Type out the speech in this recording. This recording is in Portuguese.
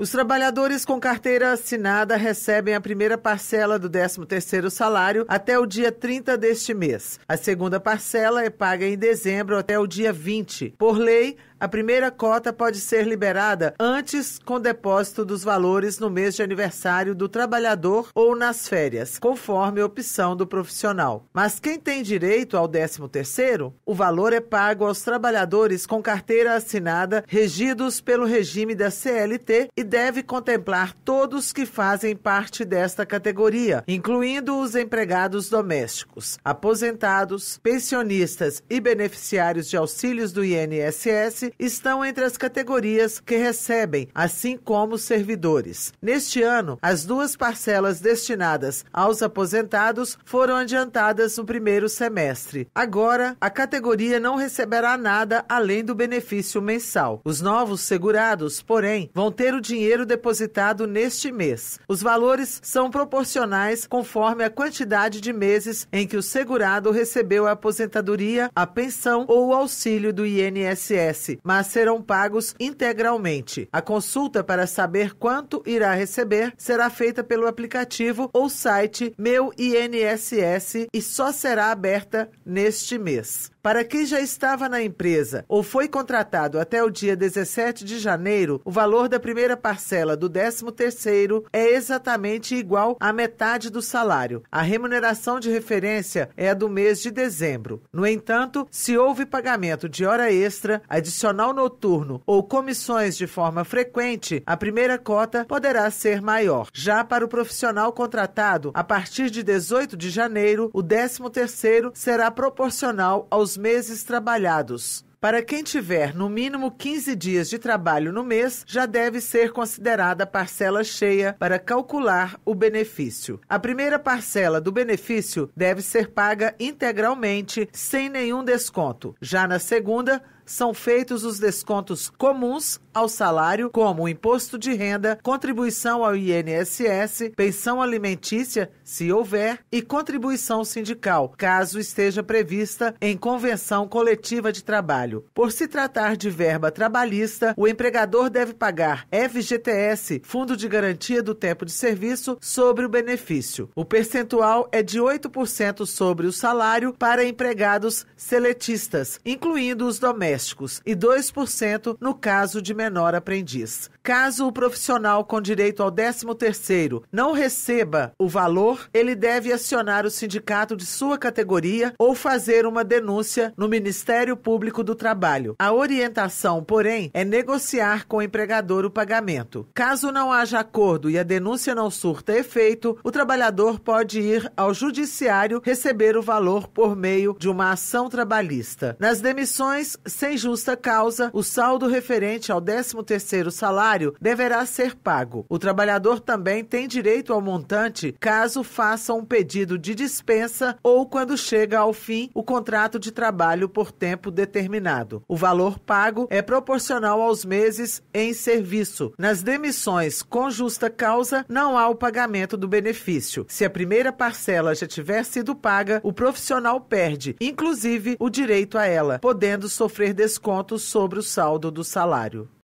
Os trabalhadores com carteira assinada recebem a primeira parcela do 13º salário até o dia 30 deste mês. A segunda parcela é paga em dezembro até o dia 20. Por lei, a primeira cota pode ser liberada antes com depósito dos valores no mês de aniversário do trabalhador ou nas férias, conforme a opção do profissional. Mas quem tem direito ao 13º, o valor é pago aos trabalhadores com carteira assinada regidos pelo regime da CLT e deve contemplar todos que fazem parte desta categoria, incluindo os empregados domésticos, aposentados, pensionistas e beneficiários de auxílios do INSS estão entre as categorias que recebem, assim como os servidores. Neste ano, as duas parcelas destinadas aos aposentados foram adiantadas no primeiro semestre. Agora, a categoria não receberá nada além do benefício mensal. Os novos segurados, porém, vão ter o dinheiro dinheiro depositado neste mês. Os valores são proporcionais conforme a quantidade de meses em que o segurado recebeu a aposentadoria, a pensão ou o auxílio do INSS, mas serão pagos integralmente. A consulta para saber quanto irá receber será feita pelo aplicativo ou site Meu INSS e só será aberta neste mês. Para quem já estava na empresa ou foi contratado até o dia 17 de janeiro, o valor da primeira parcela do 13º é exatamente igual à metade do salário. A remuneração de referência é a do mês de dezembro. No entanto, se houve pagamento de hora extra, adicional noturno ou comissões de forma frequente, a primeira cota poderá ser maior. Já para o profissional contratado, a partir de 18 de janeiro, o 13º será proporcional aos meses trabalhados. Para quem tiver no mínimo 15 dias de trabalho no mês, já deve ser considerada parcela cheia para calcular o benefício. A primeira parcela do benefício deve ser paga integralmente, sem nenhum desconto. Já na segunda, são feitos os descontos comuns ao salário, como imposto de renda, contribuição ao INSS, pensão alimentícia, se houver, e contribuição sindical, caso esteja prevista em convenção coletiva de trabalho. Por se tratar de verba trabalhista, o empregador deve pagar FGTS, Fundo de Garantia do Tempo de Serviço, sobre o benefício. O percentual é de 8% sobre o salário para empregados seletistas, incluindo os domésticos domésticos e 2% no caso de menor aprendiz. Caso o profissional com direito ao 13º não receba o valor, ele deve acionar o sindicato de sua categoria ou fazer uma denúncia no Ministério Público do Trabalho. A orientação, porém, é negociar com o empregador o pagamento. Caso não haja acordo e a denúncia não surta efeito, o trabalhador pode ir ao judiciário receber o valor por meio de uma ação trabalhista. Nas demissões, sem sem justa causa, o saldo referente ao 13º salário deverá ser pago. O trabalhador também tem direito ao montante caso faça um pedido de dispensa ou quando chega ao fim o contrato de trabalho por tempo determinado. O valor pago é proporcional aos meses em serviço. Nas demissões com justa causa, não há o pagamento do benefício. Se a primeira parcela já tiver sido paga, o profissional perde, inclusive, o direito a ela, podendo sofrer desconto sobre o saldo do salário.